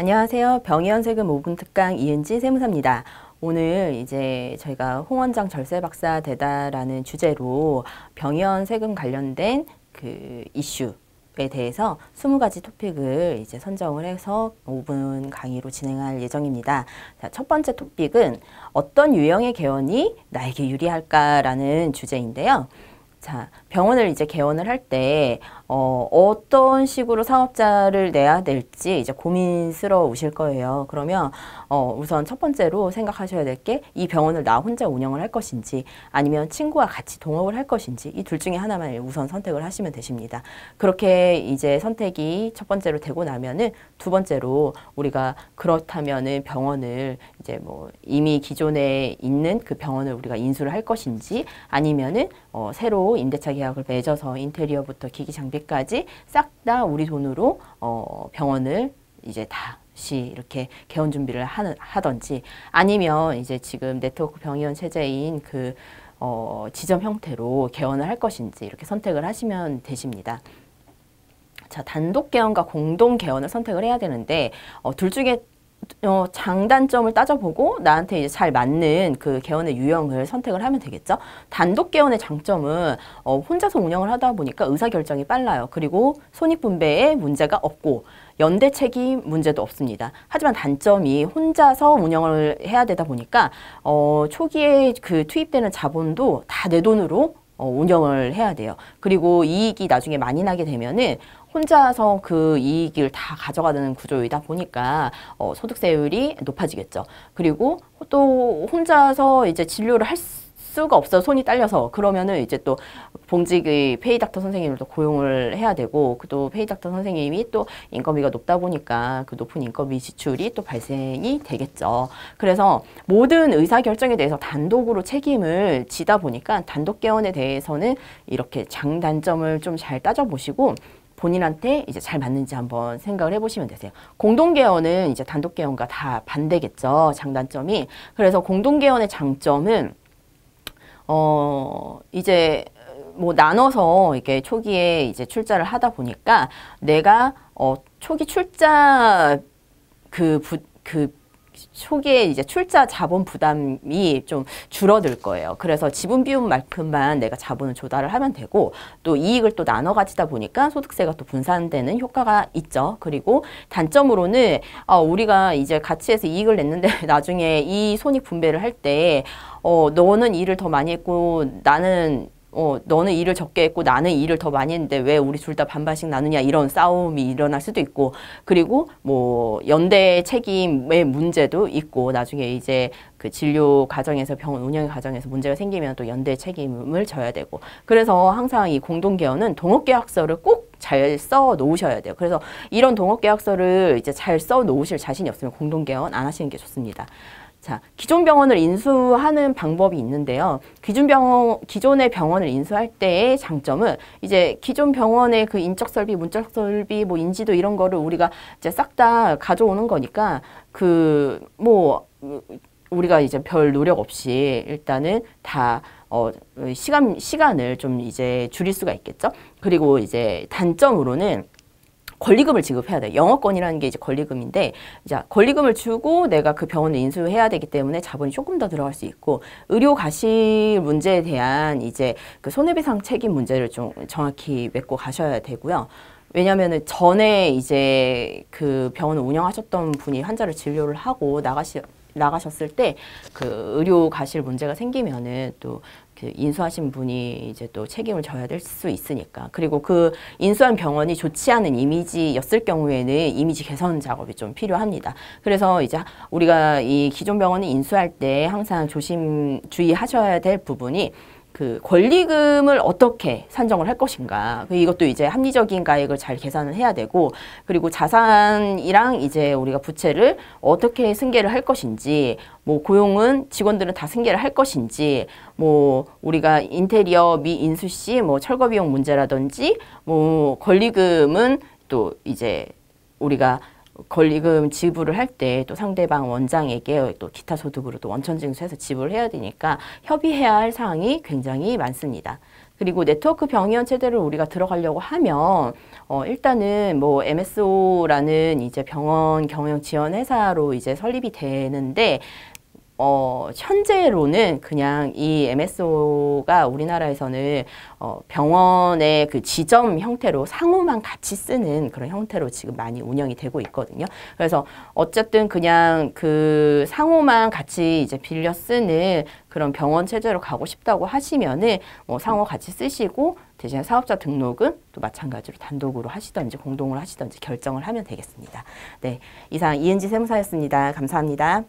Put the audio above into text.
안녕하세요. 병이현세금 5분 특강 이은지 세무사입니다. 오늘 이제 저희가 홍원장 절세 박사 되다라는 주제로 병이현 세금 관련된 그 이슈 에 대해서 20가지 토픽을 이제 선정을 해서 5분 강의로 진행할 예정입니다. 자, 첫 번째 토픽은 어떤 유형의 개헌이 나에게 유리할까라는 주제인데요. 자, 병원을 이제 개원을 할 때, 어, 어떤 식으로 사업자를 내야 될지 이제 고민스러우실 거예요. 그러면, 어, 우선 첫 번째로 생각하셔야 될 게 이 병원을 나 혼자 운영을 할 것인지 아니면 친구와 같이 동업을 할 것인지 이 둘 중에 하나만 우선 선택을 하시면 되십니다. 그렇게 이제 선택이 첫 번째로 되고 나면은 두 번째로 우리가 그렇다면은 병원을 이제 뭐 이미 기존에 있는 그 병원을 우리가 인수를 할 것인지 아니면은 어, 새로 임대차 계약을 맺어서 인테리어부터 기기 장비까지 싹 다 우리 돈으로 어, 병원을 이제 다시 이렇게 개원 준비를 하는, 하든지 아니면 이제 지금 네트워크 병의원 체제인 그 어, 지점 형태로 개원을 할 것인지 이렇게 선택을 하시면 되십니다. 자, 단독 개원과 공동 개원을 선택을 해야 되는데 어, 둘 중에 어, 장단점을 따져보고 나한테 이제 잘 맞는 그개헌의 유형을 선택을 하면 되겠죠. 단독 개헌의 장점은 어, 혼자서 운영을 하다 보니까 의사결정이 빨라요. 그리고 손익분배에 문제가 없고 연대 책임 문제도 없습니다. 하지만 단점이 혼자서 운영을 해야 되다 보니까 어, 초기에 그 투입되는 자본도 다 내 돈으로 어, 운영을 해야 돼요. 그리고 이익이 나중에 많이 나게 되면은 혼자서 그 이익을 다 가져가는 구조이다 보니까 어, 소득세율이 높아지겠죠. 그리고 또 혼자서 이제 진료를 할수 수가 없어 손이 딸려서 그러면은 이제 또 봉직의 페이닥터 선생님을 또 고용을 해야 되고 또 페이닥터 선생님이 또 인건비가 높다 보니까 그 높은 인건비 지출이 또 발생이 되겠죠. 그래서 모든 의사 결정에 대해서 단독으로 책임을 지다 보니까 단독 개헌에 대해서는 이렇게 장단점을 좀 잘 따져보시고 본인한테 이제 잘 맞는지 한번 생각을 해보시면 되세요. 공동개헌은 이제 단독개헌과 다 반대겠죠. 장단점이. 그래서 공동개헌의 장점은 어, 이제 뭐 나눠서 이게 초기에 이제 출자를 하다 보니까 내가 어, 초기 출자 그, 부, 그 초기에 이제 출자 자본 부담이 좀 줄어들 거예요. 그래서 지분 비율만큼만 내가 자본을 조달을 하면 되고 또 이익을 또 나눠 가지다 보니까 소득세가 또 분산되는 효과가 있죠. 그리고 단점으로는 어, 우리가 이제 같이 해서 이익을 냈는데 나중에 이 손익 분배를 할 때 어, 너는 일을 더 많이 했고 나는 어, 너는 일을 적게 했고 나는 일을 더 많이 했는데 왜 우리 둘 다 반반씩 나누냐 이런 싸움이 일어날 수도 있고 그리고 뭐 연대 책임의 문제도 있고 나중에 이제 그 진료 과정에서 병원 운영 과정에서 문제가 생기면 또 연대 책임을 져야 되고 그래서 항상 이 공동개헌은 동업계약서를 꼭 잘 써 놓으셔야 돼요. 그래서 이런 동업계약서를 이제 잘 써 놓으실 자신이 없으면 공동개헌 안 하시는 게 좋습니다. 자, 기존 병원을 인수하는 방법이 있는데요. 기존 병원, 기존의 병원을 인수할 때의 장점은 이제 기존 병원의 그 인적 설비, 문적 설비, 뭐 인지도 이런 거를 우리가 이제 싹 다 가져오는 거니까 그, 뭐, 우리가 이제 별 노력 없이 일단은 다 어, 시간, 시간을 좀 이제 줄일 수가 있겠죠. 그리고 이제 단점으로는 권리금을 지급해야 돼요. 영업권이라는 게 이제 권리금인데 이제 권리금을 주고 내가 그 병원을 인수해야 되기 때문에 자본이 조금 더 들어갈 수 있고 의료 가실 문제에 대한 이제 그 손해배상 책임 문제를 좀 정확히 맺고 가셔야 되고요. 왜냐면은 전에 이제 그 병원을 운영하셨던 분이 환자를 진료를 하고 나가시 나가셨을 때 그 의료 가실 문제가 생기면은 또그 인수하신 분이 이제 또 책임을 져야 될 수 있으니까 그리고 그 인수한 병원이 좋지 않은 이미지였을 경우에는 이미지 개선 작업이 좀 필요합니다. 그래서 이제 우리가 이 기존 병원을 인수할 때 항상 조심 주의하셔야 될 부분이 그 권리금을 어떻게 산정을 할 것인가 그 이것도 이제 합리적인 가액을 잘 계산을 해야 되고 그리고 자산이랑 이제 우리가 부채를 어떻게 승계를 할 것인지 뭐 고용은 직원들은 다 승계를 할 것인지 뭐 우리가 인테리어 미 인수 씨뭐 철거 비용 문제라든지 뭐 권리금은 또 이제 우리가 권리금 지불을 할 때 또 상대방 원장에게 또 기타 소득으로 또 원천 징수해서 지불해야 되니까 협의해야 할 사항이 굉장히 많습니다. 그리고 네트워크 병의원 체제를 우리가 들어가려고 하면 어 일단은 뭐 MSO라는 이제 병원 경영 지원 회사로 이제 설립이 되는데 어, 현재로는 그냥 이 MSO가 우리나라에서는 어, 병원의 그 지점 형태로 상호만 같이 쓰는 그런 형태로 지금 많이 운영이 되고 있거든요. 그래서 어쨌든 그냥 그 상호만 같이 이제 빌려 쓰는 그런 병원 체제로 가고 싶다고 하시면은 뭐 상호 같이 쓰시고 대신 사업자 등록은 또 마찬가지로 단독으로 하시던지 공동으로 하시던지 결정을 하면 되겠습니다. 네. 이상 이은지 세무사였습니다. 감사합니다.